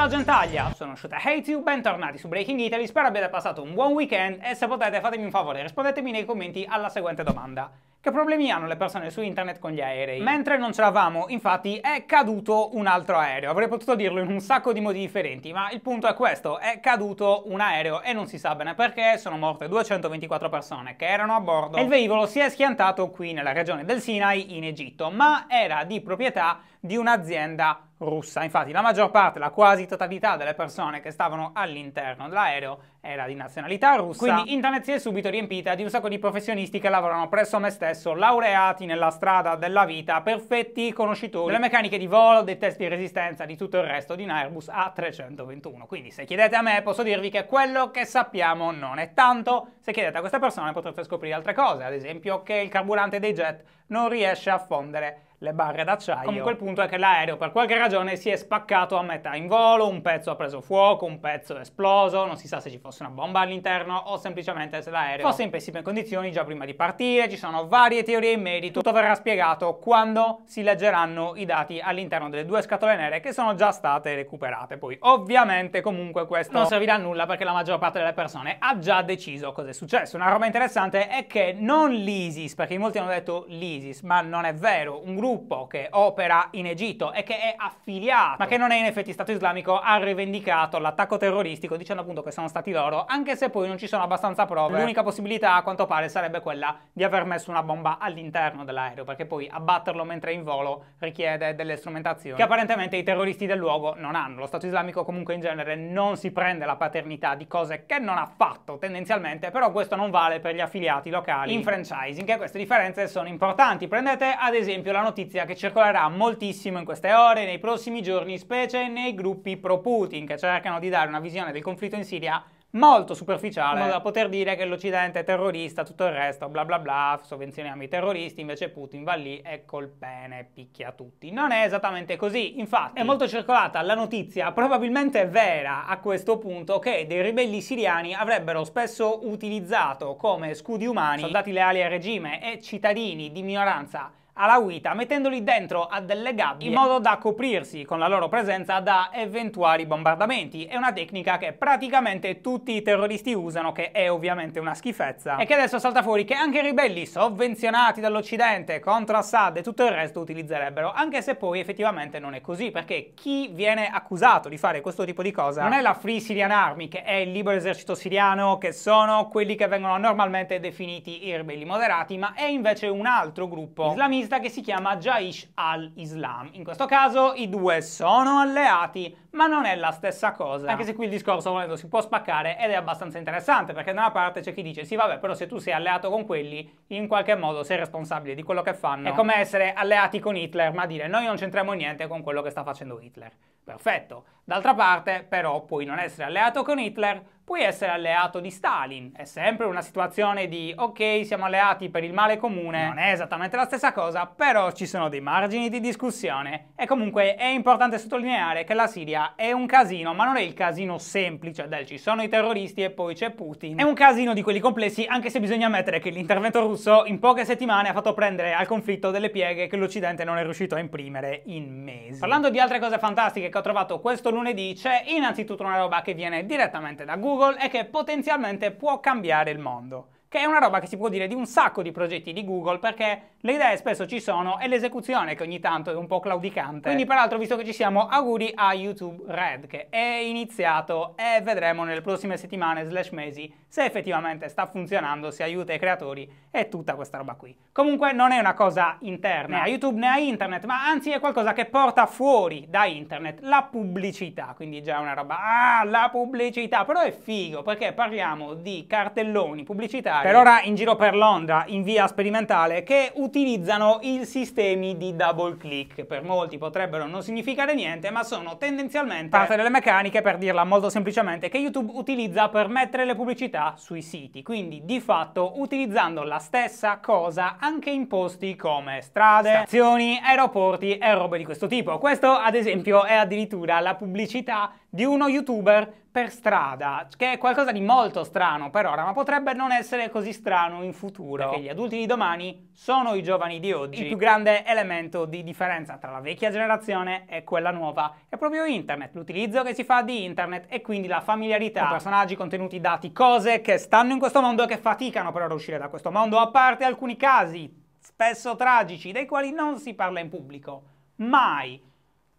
Ciao gentaglia, sono Shota HateU, bentornati su Breaking Italy, spero abbiate passato un buon weekend e se potete fatemi un favore, rispondetemi nei commenti alla seguente domanda. Che problemi hanno le persone su internet con gli aerei? Mentre non ce l'avamo, infatti, è caduto un altro aereo. Avrei potuto dirlo in un sacco di modi differenti, ma il punto è questo. È caduto un aereo e non si sa bene perché sono morte 224 persone che erano a bordo e il velivolo si è schiantato qui nella regione del Sinai, in Egitto, ma era di proprietà di un'azienda russa. Infatti la maggior parte, la quasi totalità delle persone che stavano all'interno dell'aereo era di nazionalità russa. Quindi internet si è subito riempita di un sacco di professionisti che lavorano presso me stesso, laureati nella strada della vita, perfetti conoscitori delle meccaniche di volo, dei test di resistenza, di tutto il resto di un Airbus A321. Quindi se chiedete a me posso dirvi che quello che sappiamo non è tanto. Se chiedete a queste persone potrete scoprire altre cose, ad esempio che il carburante dei jet non riesce a fondere le barre d'acciaio. Comunque il punto è che l'aereo per qualche ragione si è spaccato a metà in volo, un pezzo ha preso fuoco, un pezzo è esploso, non si sa se ci fosse una bomba all'interno o semplicemente se l'aereo fosse in pessime condizioni già prima di partire, ci sono varie teorie in merito, tutto verrà spiegato quando si leggeranno i dati all'interno delle due scatole nere che sono già state recuperate. Poi ovviamente comunque questo non servirà a nulla perché la maggior parte delle persone ha già deciso cosa è successo. Una roba interessante è che non l'ISIS, perché molti hanno detto l'ISIS, ma non è vero, un gruppo gruppo che opera in Egitto e che è affiliato, ma che non è in effetti Stato islamico, ha rivendicato l'attacco terroristico dicendo appunto che sono stati loro, anche se poi non ci sono abbastanza prove. L'unica possibilità, a quanto pare, sarebbe quella di aver messo una bomba all'interno dell'aereo, perché poi abbatterlo mentre è in volo richiede delle strumentazioni che apparentemente i terroristi del luogo non hanno. Lo Stato islamico comunque in genere non si prende la paternità di cose che non ha fatto tendenzialmente, però questo non vale per gli affiliati locali in franchising e queste differenze sono importanti. Prendete ad esempio la notizia notizia che circolerà moltissimo in queste ore, nei prossimi giorni, specie nei gruppi pro-Putin che cercano di dare una visione del conflitto in Siria molto superficiale, da poter dire che l'Occidente è terrorista, tutto il resto, bla bla bla, sovvenzioniamo i terroristi, invece Putin va lì e col pene picchia tutti. Non è esattamente così, infatti è molto circolata la notizia, probabilmente vera a questo punto, che dei ribelli siriani avrebbero spesso utilizzato come scudi umani soldati leali al regime e cittadini di minoranza alla guida, mettendoli dentro a delle gabbie in modo da coprirsi con la loro presenza da eventuali bombardamenti. È una tecnica che praticamente tutti i terroristi usano, che è ovviamente una schifezza, e che adesso salta fuori che anche i ribelli sovvenzionati dall'Occidente contro Assad e tutto il resto utilizzerebbero, anche se poi effettivamente non è così, perché chi viene accusato di fare questo tipo di cosa non è la Free Syrian Army, che è il libero esercito siriano, che sono quelli che vengono normalmente definiti i ribelli moderati, ma è invece un altro gruppo islamista terrorista che si chiama Jaish al-Islam. In questo caso i due sono alleati, ma non è la stessa cosa. Anche se qui il discorso volendo si può spaccare ed è abbastanza interessante, perché da una parte c'è chi dice sì vabbè, però se tu sei alleato con quelli, in qualche modo sei responsabile di quello che fanno. È come essere alleati con Hitler, ma dire noi non c'entriamo niente con quello che sta facendo Hitler. Perfetto. D'altra parte, però, puoi non essere alleato con Hitler, puoi essere alleato di Stalin. È sempre una situazione di ok, siamo alleati per il male comune. Non è esattamente la stessa cosa, però ci sono dei margini di discussione. E comunque è importante sottolineare che la Siria è un casino, ma non è il casino semplice del ci sono i terroristi e poi c'è Putin. È un casino di quelli complessi, anche se bisogna ammettere che l'intervento russo in poche settimane ha fatto prendere al conflitto delle pieghe che l'Occidente non è riuscito a imprimere in mesi. Parlando di altre cose fantastiche che ho trovato questo lunedì, c'è innanzitutto una roba che viene direttamente da Google Google e che potenzialmente può cambiare il mondo che è una roba che si può dire di un sacco di progetti di Google perché le idee spesso ci sono e l'esecuzione che ogni tanto è un po' claudicante. Quindi peraltro visto che ci siamo auguri a YouTube Red che è iniziato e vedremo nelle prossime settimane slash mesi se effettivamente sta funzionando, se aiuta i creatori e tutta questa roba qui. Comunque non è una cosa interna né a YouTube né a internet ma anzi è qualcosa che porta fuori da internet la pubblicità quindi già è una roba ah la pubblicità però è figo perché parliamo di cartelloni pubblicitari per ora in giro per Londra in via sperimentale che utilizzano i sistemi di double click. Per molti potrebbero non significare niente, ma sono tendenzialmente parte delle meccaniche, per dirla molto semplicemente, che YouTube utilizza per mettere le pubblicità sui siti. Quindi di fatto utilizzando la stessa cosa anche in posti come strade, stazioni, aeroporti e robe di questo tipo. Questo ad esempio è addirittura la pubblicità di uno youtuber per strada, che è qualcosa di molto strano per ora, ma potrebbe non essere così strano in futuro, perché gli adulti di domani sono i giovani di oggi. Il più grande elemento di differenza tra la vecchia generazione e quella nuova è proprio internet, l'utilizzo che si fa di internet e quindi la familiarità con personaggi, contenuti, dati, cose che stanno in questo mondo e che faticano però a uscire da questo mondo, a parte alcuni casi spesso tragici dei quali non si parla in pubblico. Mai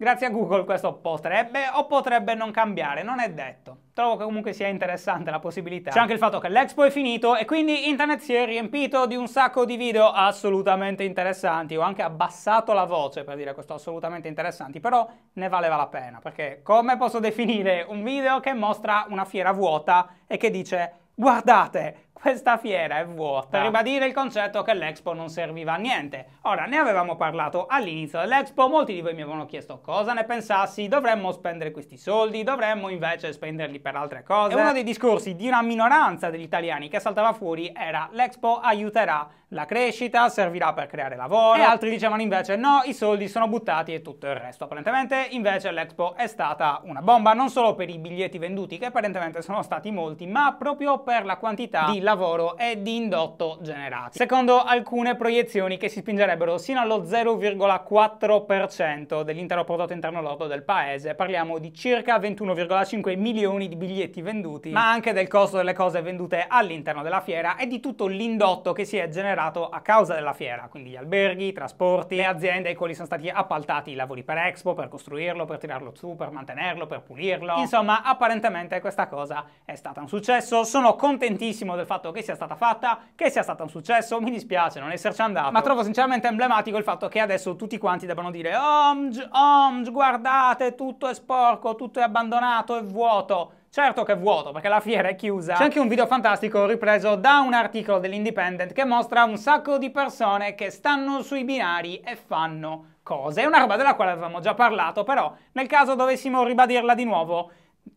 Grazie a Google questo potrebbe o potrebbe non cambiare, non è detto. Trovo che comunque sia interessante la possibilità. C'è anche il fatto che l'Expo è finito e quindi internet si è riempito di un sacco di video assolutamente interessanti. Ho anche abbassato la voce per dire questo assolutamente interessanti, però ne valeva la pena perché come posso definire un video che mostra una fiera vuota e che dice guardate questa fiera è vuota. Ah. Ribadire il concetto che l'Expo non serviva a niente. Ora, ne avevamo parlato all'inizio dell'Expo, molti di voi mi avevano chiesto cosa ne pensassi, dovremmo spendere questi soldi, dovremmo invece spenderli per altre cose. E uno dei discorsi di una minoranza degli italiani che saltava fuori era l'Expo aiuterà la crescita, servirà per creare lavoro, e altri dicevano invece no, i soldi sono buttati e tutto il resto. Apparentemente invece l'Expo è stata una bomba, non solo per i biglietti venduti, che apparentemente sono stati molti, ma proprio per la quantità di lavoro lavoro e di indotto generati, secondo alcune proiezioni che si spingerebbero sino allo 0,4% dell'intero prodotto interno lordo del paese. Parliamo di circa 21,5 milioni di biglietti venduti, ma anche del costo delle cose vendute all'interno della fiera e di tutto l'indotto che si è generato a causa della fiera, quindi gli alberghi, i trasporti, le aziende ai quali sono stati appaltati i lavori per Expo, per costruirlo, per tirarlo su, per mantenerlo, per pulirlo. Insomma, apparentemente questa cosa è stata un successo. Sono contentissimo del fatto fatto che sia stata fatta, che sia stato un successo, mi dispiace non esserci andato, ma trovo sinceramente emblematico il fatto che adesso tutti quanti debbano dire OMG, OMG, guardate, tutto è sporco, tutto è abbandonato, è vuoto. Certo che è vuoto perché la fiera è chiusa. C'è anche un video fantastico ripreso da un articolo dell'Independent che mostra un sacco di persone che stanno sui binari e fanno cose. È una roba della quale avevamo già parlato, però nel caso dovessimo ribadirla di nuovo,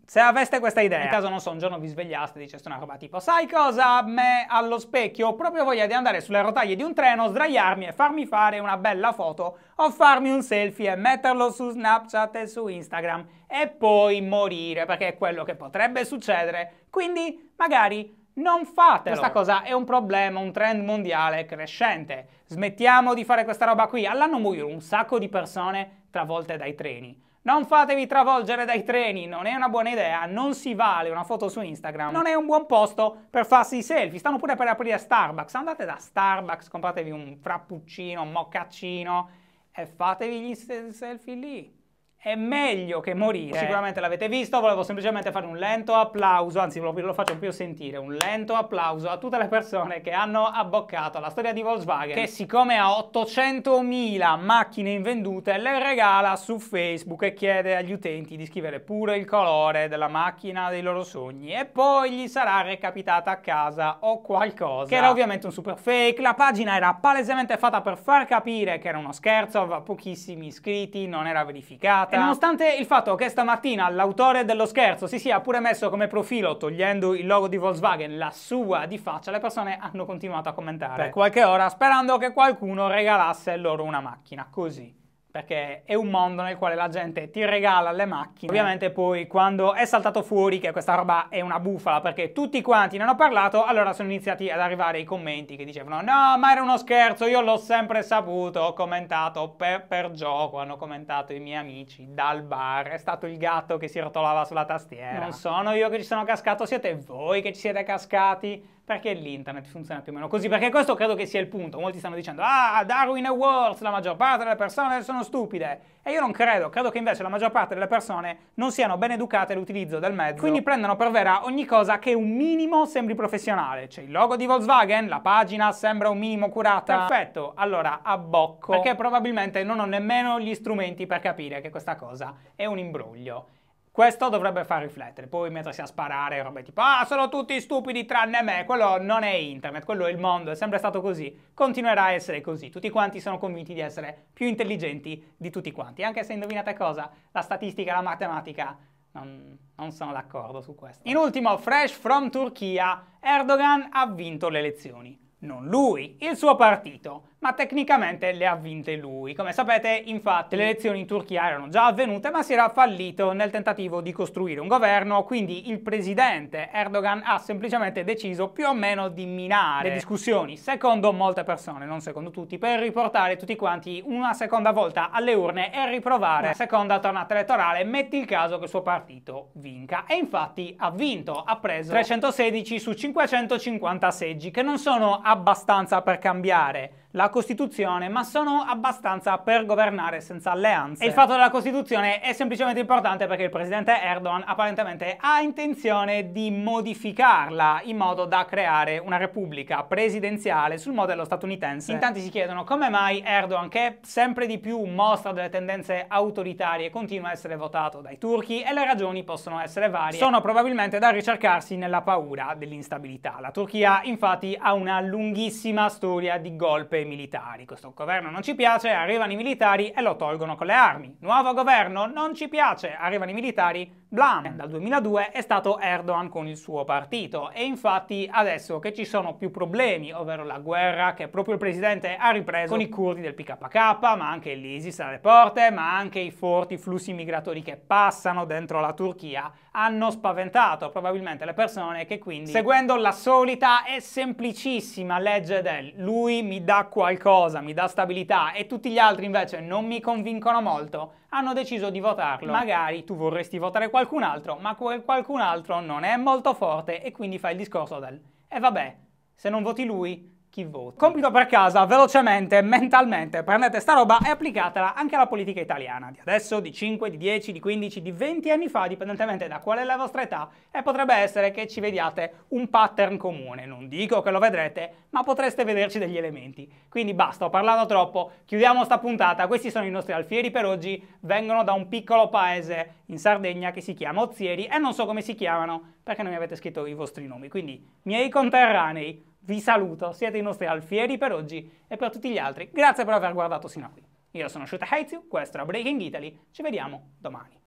se aveste questa idea, nel caso non so, un giorno vi svegliaste e diceste una roba tipo Sai cosa? A Me allo specchio ho proprio voglia di andare sulle rotaie di un treno, sdraiarmi e farmi fare una bella foto o farmi un selfie e metterlo su Snapchat e su Instagram e poi morire perché è quello che potrebbe succedere. Quindi magari non fatelo! Questa cosa è un problema, un trend mondiale crescente. Smettiamo di fare questa roba qui. All'anno muoiono un sacco di persone travolte dai treni. Non fatevi travolgere dai treni, non è una buona idea, non si vale una foto su Instagram, non è un buon posto per farsi i selfie, stanno pure per aprire Starbucks, andate da Starbucks, compratevi un frappuccino, un moccaccino e fatevi gli selfie lì è meglio che morire. Sicuramente l'avete visto, volevo semplicemente fare un lento applauso, anzi ve lo faccio più sentire, un lento applauso a tutte le persone che hanno abboccato alla storia di Volkswagen, che siccome ha 800.000 macchine invendute, le regala su Facebook e chiede agli utenti di scrivere pure il colore della macchina dei loro sogni e poi gli sarà recapitata a casa o qualcosa. Che era ovviamente un super fake, la pagina era palesemente fatta per far capire che era uno scherzo, aveva pochissimi iscritti, non era verificata e nonostante il fatto che stamattina l'autore dello scherzo si sia pure messo come profilo, togliendo il logo di Volkswagen, la sua di faccia, le persone hanno continuato a commentare per qualche ora sperando che qualcuno regalasse loro una macchina. Così perché è un mondo nel quale la gente ti regala le macchine. Ovviamente poi quando è saltato fuori che questa roba è una bufala perché tutti quanti ne hanno parlato, allora sono iniziati ad arrivare i commenti che dicevano no, ma era uno scherzo, io l'ho sempre saputo, ho commentato per, per gioco, hanno commentato i miei amici dal bar, è stato il gatto che si rotolava sulla tastiera. Non sono io che ci sono cascato, siete voi che ci siete cascati perché l'internet funziona più o meno così, perché questo credo che sia il punto. Molti stanno dicendo, ah, Darwin Awards, la maggior parte delle persone sono stupide. E io non credo, credo che invece la maggior parte delle persone non siano ben educate all'utilizzo del mezzo, quindi prendono per vera ogni cosa che un minimo sembri professionale. C'è il logo di Volkswagen, la pagina sembra un minimo curata. Perfetto, allora abbocco, perché probabilmente non ho nemmeno gli strumenti per capire che questa cosa è un imbroglio. Questo dovrebbe far riflettere, poi mettersi a sparare robe tipo ah sono tutti stupidi tranne me, quello non è internet, quello è il mondo, è sempre stato così, continuerà a essere così, tutti quanti sono convinti di essere più intelligenti di tutti quanti, anche se indovinate cosa, la statistica la matematica non, non sono d'accordo su questo. In ultimo, fresh from Turchia, Erdogan ha vinto le elezioni, non lui, il suo partito ma tecnicamente le ha vinte lui. Come sapete, infatti, le elezioni in Turchia erano già avvenute, ma si era fallito nel tentativo di costruire un governo, quindi il presidente Erdogan ha semplicemente deciso più o meno di minare le discussioni, secondo molte persone, non secondo tutti, per riportare tutti quanti una seconda volta alle urne e riprovare la seconda tornata elettorale, metti il caso che il suo partito vinca. E infatti ha vinto, ha preso 316 su 550 seggi, che non sono abbastanza per cambiare la Costituzione, ma sono abbastanza per governare senza alleanze. E il fatto della Costituzione è semplicemente importante perché il presidente Erdogan apparentemente ha intenzione di modificarla in modo da creare una repubblica presidenziale sul modello statunitense. In tanti si chiedono come mai Erdogan, che sempre di più mostra delle tendenze autoritarie, continua a essere votato dai turchi e le ragioni possono essere varie. Sono probabilmente da ricercarsi nella paura dell'instabilità. La Turchia infatti ha una lunghissima storia di golpe i militari. Questo governo non ci piace, arrivano i militari e lo tolgono con le armi. Nuovo governo non ci piace, arrivano i militari, blam. Dal 2002 è stato Erdogan con il suo partito e infatti adesso che ci sono più problemi, ovvero la guerra che proprio il presidente ha ripreso con i curdi del PKK, ma anche l'ISIS alle porte, ma anche i forti flussi migratori che passano dentro la Turchia, hanno spaventato probabilmente le persone che quindi, seguendo la solita e semplicissima legge del lui mi dà qualcosa, mi dà stabilità e tutti gli altri invece non mi convincono molto, hanno deciso di votarlo. Magari tu vorresti votare qualcun altro, ma quel qualcun altro non è molto forte e quindi fai il discorso del e eh, vabbè, se non voti lui, chi vota. Compito per casa, velocemente, mentalmente, prendete sta roba e applicatela anche alla politica italiana di adesso, di 5, di 10, di 15, di 20 anni fa, dipendentemente da qual è la vostra età, e potrebbe essere che ci vediate un pattern comune. Non dico che lo vedrete, ma potreste vederci degli elementi. Quindi basta, ho parlato troppo, chiudiamo sta puntata, questi sono i nostri alfieri per oggi, vengono da un piccolo paese in Sardegna che si chiama Ozieri e non so come si chiamano perché non mi avete scritto i vostri nomi, quindi miei conterranei vi saluto, siete i nostri alfieri per oggi e per tutti gli altri. Grazie per aver guardato sino a qui. Io sono Shuta Heizu, questo era Breaking Italy, ci vediamo domani.